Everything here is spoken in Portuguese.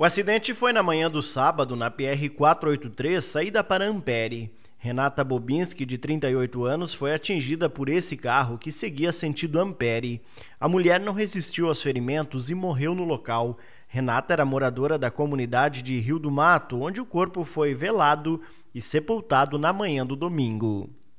O acidente foi na manhã do sábado, na PR-483, saída para Ampere. Renata Bobinski, de 38 anos, foi atingida por esse carro que seguia sentido Ampere. A mulher não resistiu aos ferimentos e morreu no local. Renata era moradora da comunidade de Rio do Mato, onde o corpo foi velado e sepultado na manhã do domingo.